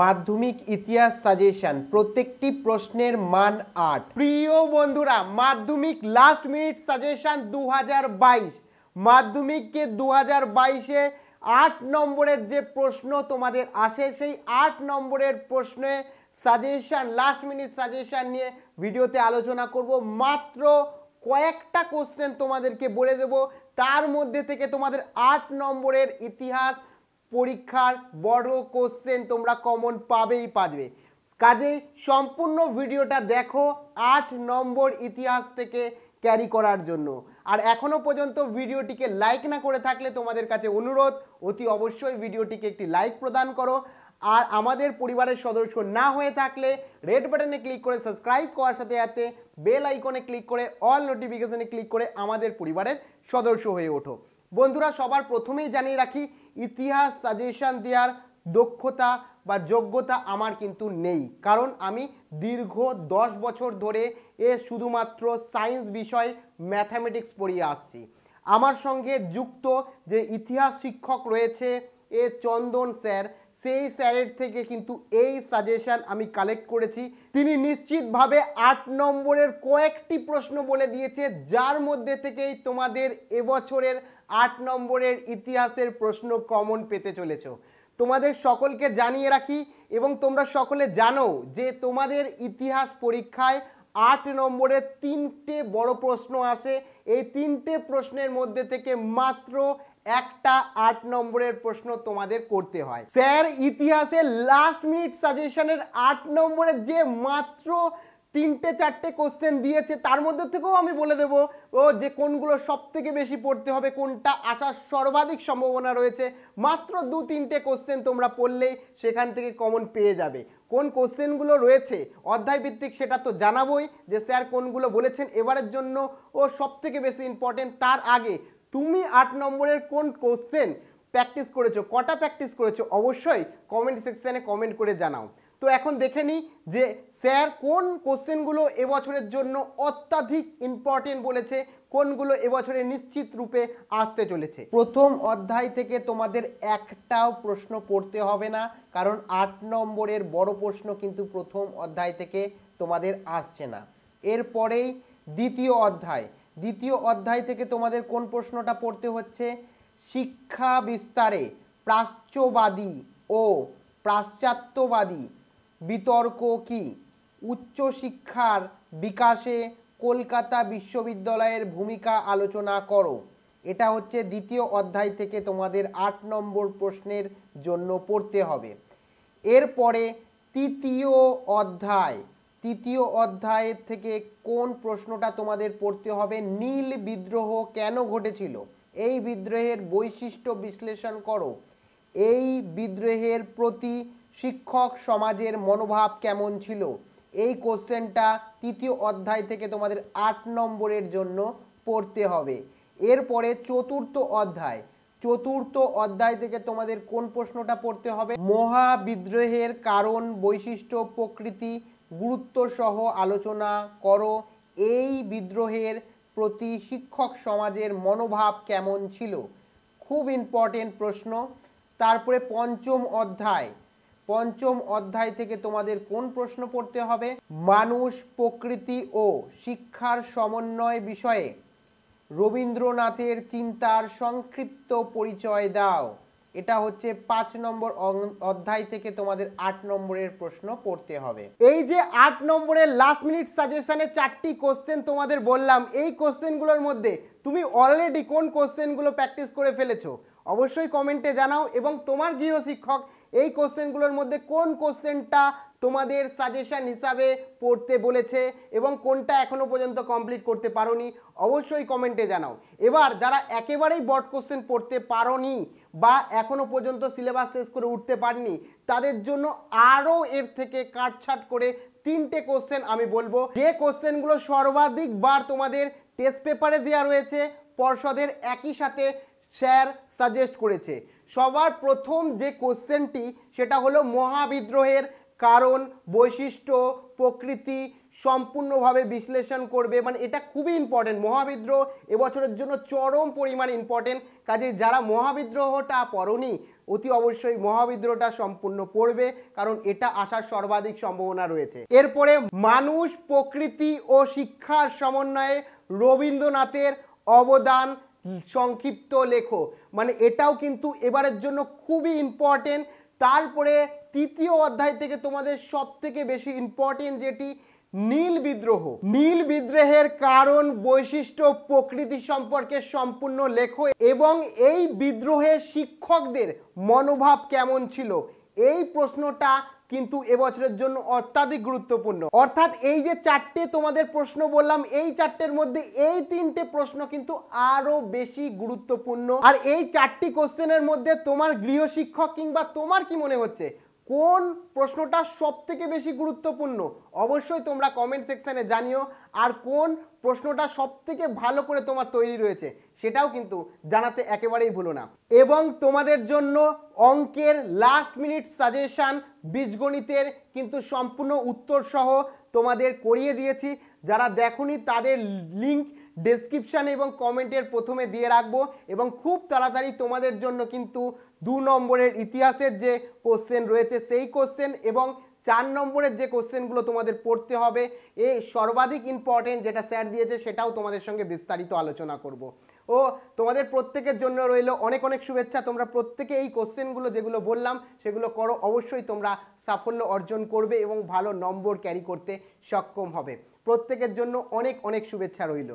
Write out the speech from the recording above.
মাধ্যমিক ইতিহাস সাজেশন প্রত্যেকটি প্রশ্নের মান আট প্রিয় বন্ধুরা মাধ্যমিক লাস্ট মিনিট সাজেশন দু মাধ্যমিককে দু হাজার বাইশে আট নম্বরের যে প্রশ্ন তোমাদের আসে সেই আট নম্বরের প্রশ্নে সাজেশান লাস্ট মিনিট সাজেশান নিয়ে ভিডিওতে আলোচনা করব মাত্র কয়েকটা কোশ্চেন তোমাদেরকে বলে দেব তার মধ্যে থেকে তোমাদের আট নম্বরের ইতিহাস পরীক্ষার বড় কোশ্চেন তোমরা কমন পাবেই পাবে কাজেই সম্পূর্ণ ভিডিওটা দেখো আট নম্বর ইতিহাস থেকে ক্যারি করার জন্য আর এখনও পর্যন্ত ভিডিওটিকে লাইক না করে থাকলে তোমাদের কাছে অনুরোধ অতি অবশ্যই ভিডিওটিকে একটি লাইক প্রদান করো আর আমাদের পরিবারের সদস্য না হয়ে থাকলে রেড বাটনে ক্লিক করে সাবস্ক্রাইব করার সাথে সাথে বেল আইকনে ক্লিক করে অল নোটিফিকেশানে ক্লিক করে আমাদের পরিবারের সদস্য হয়ে ওঠো বন্ধুরা সবার প্রথমেই জানিয়ে রাখি ইতিহাস সাজেশন দেওয়ার দক্ষতা বা যোগ্যতা আমার কিন্তু নেই কারণ আমি দীর্ঘ দশ বছর ধরে এ শুধুমাত্র সায়েন্স বিষয় ম্যাথামেটিক্স পড়িয়ে আসছি আমার সঙ্গে যুক্ত যে ইতিহাস শিক্ষক রয়েছে এ চন্দন স্যার সেই স্যারের থেকে কিন্তু এই সাজেশান আমি কালেক্ট করেছি তিনি নিশ্চিতভাবে আট নম্বরের কয়েকটি প্রশ্ন বলে দিয়েছে যার মধ্যে থেকেই তোমাদের এবছরের আট নম্বরের ইতিহাসের প্রশ্ন কমন পেতে চলেছ তোমাদের সকলকে জানিয়ে রাখি এবং তোমরা সকলে জানো যে তোমাদের ইতিহাস পরীক্ষায় আট নম্বরের তিনটে বড় প্রশ্ন আসে এই তিনটে প্রশ্নের মধ্যে থেকে মাত্র একটা আট নম্বরের প্রশ্ন তোমাদের করতে হয় স্যার ইতিহাসে লাস্ট মিনিট সাজেশনের আট নম্বরের যে মাত্র তিনটে চারটে কোশ্চেন দিয়েছে তার মধ্যে থেকেও আমি বলে দেব ও যে কোনগুলো সব থেকে বেশি পড়তে হবে কোনটা আসার সর্বাধিক সম্ভাবনা রয়েছে মাত্র দু তিনটে কোশ্চেন তোমরা পড়লেই সেখান থেকে কমন পেয়ে যাবে কোন কোশ্চেনগুলো রয়েছে অধ্যায়ভিত্তিক সেটা তো জানাবোই যে স্যার কোনগুলো বলেছেন এবারের জন্য ও সব থেকে বেশি ইম্পর্টেন্ট তার আগে তুমি আট নম্বরের কোন কোশ্চেন প্র্যাকটিস করেছো কটা প্র্যাকটিস করেছো অবশ্যই কমেন্ট সেকশানে কমেন্ট করে জানাও তো এখন দেখে নিই যে স্যার কোন কোশ্চেনগুলো এবছরের জন্য অত্যাধিক ইম্পর্টেন্ট বলেছে কোনগুলো এবছরে নিশ্চিত রূপে আসতে চলেছে প্রথম অধ্যায় থেকে তোমাদের একটাও প্রশ্ন পড়তে হবে না কারণ আট নম্বরের বড় প্রশ্ন কিন্তু প্রথম অধ্যায় থেকে তোমাদের আসছে না এরপরেই দ্বিতীয় অধ্যায় দ্বিতীয় অধ্যায় থেকে তোমাদের কোন প্রশ্নটা পড়তে হচ্ছে শিক্ষা বিস্তারে প্রাচ্যবাদী ও পাশ্চাত্যবাদী বিতর্ক কি উচ্চশিক্ষার বিকাশে কলকাতা বিশ্ববিদ্যালয়ের ভূমিকা আলোচনা করো এটা হচ্ছে দ্বিতীয় অধ্যায় থেকে তোমাদের আট নম্বর প্রশ্নের জন্য পড়তে হবে এরপরে তৃতীয় অধ্যায় তৃতীয় অধ্যায়ের থেকে কোন প্রশ্নটা তোমাদের পড়তে হবে নীল বিদ্রোহ কেন ঘটেছিল এই বিদ্রোহের বৈশিষ্ট্য বিশ্লেষণ করো এই বিদ্রোহের প্রতি শিক্ষক সমাজের মনোভাব কেমন ছিল এই কোশ্চেনটা তৃতীয় অধ্যায় থেকে তোমাদের আট নম্বরের জন্য পড়তে হবে এরপরে চতুর্থ অধ্যায় চতুর্থ অধ্যায় থেকে তোমাদের কোন প্রশ্নটা পড়তে হবে মহাবিদ্রোহের কারণ বৈশিষ্ট্য প্রকৃতি গুরুত্ব সহ আলোচনা করো এই বিদ্রোহের প্রতি শিক্ষক সমাজের মনোভাব কেমন ছিল খুব ইম্পর্টেন্ট প্রশ্ন তারপরে পঞ্চম অধ্যায় পঞ্চম অধ্যায় থেকে তোমাদের কোন প্রশ্ন পড়তে হবে মানুষ প্রকৃতি ও শিক্ষার সমন্বয় বিষয়ে রবীন্দ্রনাথের চিন্তার সংক্ষিপ্ত পরিচয় দাও এটা হচ্ছে পাঁচ নম্বর অধ্যায় থেকে তোমাদের আট নম্বরের প্রশ্ন পড়তে হবে এই যে আট নম্বরের লাস্ট মিনিট সাজেশনে চারটি কোশ্চেন তোমাদের বললাম এই কোশ্চেনগুলোর মধ্যে তুমি অলরেডি কোন কোশ্চেনগুলো প্র্যাকটিস করে ফেলেছো অবশ্যই কমেন্টে জানাও এবং তোমার গৃহ শিক্ষক এই কোশ্চেনগুলোর মধ্যে কোন কোশ্চেনটা তোমাদের সাজেশান হিসাবে পড়তে বলেছে এবং কোনটা এখনও পর্যন্ত কমপ্লিট করতে পারোনি অবশ্যই কমেন্টে জানাও এবার যারা একেবারেই বট কোশ্চেন পড়তে পারোনি বা এখনও পর্যন্ত সিলেবাস শেষ করে উঠতে পারনি তাদের জন্য আরও এর থেকে কাটছাট করে তিনটে কোশ্চেন আমি বলবো যে কোশ্চেনগুলো সর্বাধিক বার তোমাদের টেস্ট পেপারে দেওয়া রয়েছে পর্ষদের একই সাথে স্যার সাজেস্ট করেছে সবার প্রথম যে কোশ্চেনটি সেটা হলো মহাবিদ্রোহের কারণ বৈশিষ্ট্য প্রকৃতি সম্পূর্ণভাবে বিশ্লেষণ করবে মানে এটা খুবই ইম্পর্টেন্ট মহাবিদ্রোহ এবছরের জন্য চরম পরিমাণ ইম্পর্টেন্ট কাজে যারা মহাবিদ্রোহটা পড়নি অতি অবশ্যই মহাবিদ্রোহটা সম্পূর্ণ পড়বে কারণ এটা আসার সর্বাধিক সম্ভাবনা রয়েছে এরপরে মানুষ প্রকৃতি ও শিক্ষার সমন্বয়ে রবীন্দ্রনাথের অবদান সংক্ষিপ্ত লেখো মানে এটাও কিন্তু এবারের জন্য খুবই ইম্পর্টেন্ট তারপরে তৃতীয় অধ্যায় থেকে তোমাদের সব থেকে বেশি ইম্পর্টেন্ট যেটি নীল বিদ্রোহ নীল বিদ্রোহের কারণ বৈশিষ্ট্য প্রকৃতি সম্পর্কে সম্পূর্ণ লেখো এবং এই বিদ্রোহের শিক্ষকদের মনোভাব কেমন ছিল এই প্রশ্নটা কিন্তু এবছরের জন্য অত্যাধিক গুরুত্বপূর্ণ অর্থাৎ এই যে চারটে তোমাদের প্রশ্ন বললাম এই চারটের মধ্যে এই তিনটে প্রশ্ন কিন্তু আরো বেশি গুরুত্বপূর্ণ আর এই চারটি কোশ্চেনের মধ্যে তোমার গৃহ শিক্ষক কিংবা তোমার কি মনে হচ্ছে কোন প্রশ্নটা সব থেকে বেশি গুরুত্বপূর্ণ অবশ্যই তোমরা কমেন্ট সেকশানে জানিও আর কোন প্রশ্নটা সব থেকে ভালো করে তোমার তৈরি রয়েছে সেটাও কিন্তু জানাতে একেবারেই ভুলো না এবং তোমাদের জন্য অঙ্কের লাস্ট মিনিট সাজেশান বীজগণিতের কিন্তু সম্পূর্ণ উত্তরসহ তোমাদের করিয়ে দিয়েছি যারা দেখনি তাদের লিঙ্ক ডেসক্রিপশান এবং কমেন্টের প্রথমে দিয়ে রাখবো এবং খুব তাড়াতাড়ি তোমাদের জন্য কিন্তু দু নম্বরের ইতিহাসের যে কোশ্চেন রয়েছে সেই কোশ্চেন এবং চার নম্বরের যে কোশ্চেনগুলো তোমাদের পড়তে হবে এ সর্বাধিক ইম্পর্টেন্ট যেটা স্যার দিয়েছে সেটাও তোমাদের সঙ্গে বিস্তারিত আলোচনা করব। ও তোমাদের প্রত্যেকের জন্য রইল অনেক অনেক শুভেচ্ছা তোমরা প্রত্যেকে এই কোশ্চেনগুলো যেগুলো বললাম সেগুলো করো অবশ্যই তোমরা সাফল্য অর্জন করবে এবং ভালো নম্বর ক্যারি করতে সক্ষম হবে প্রত্যেকের জন্য অনেক অনেক শুভেচ্ছা রইল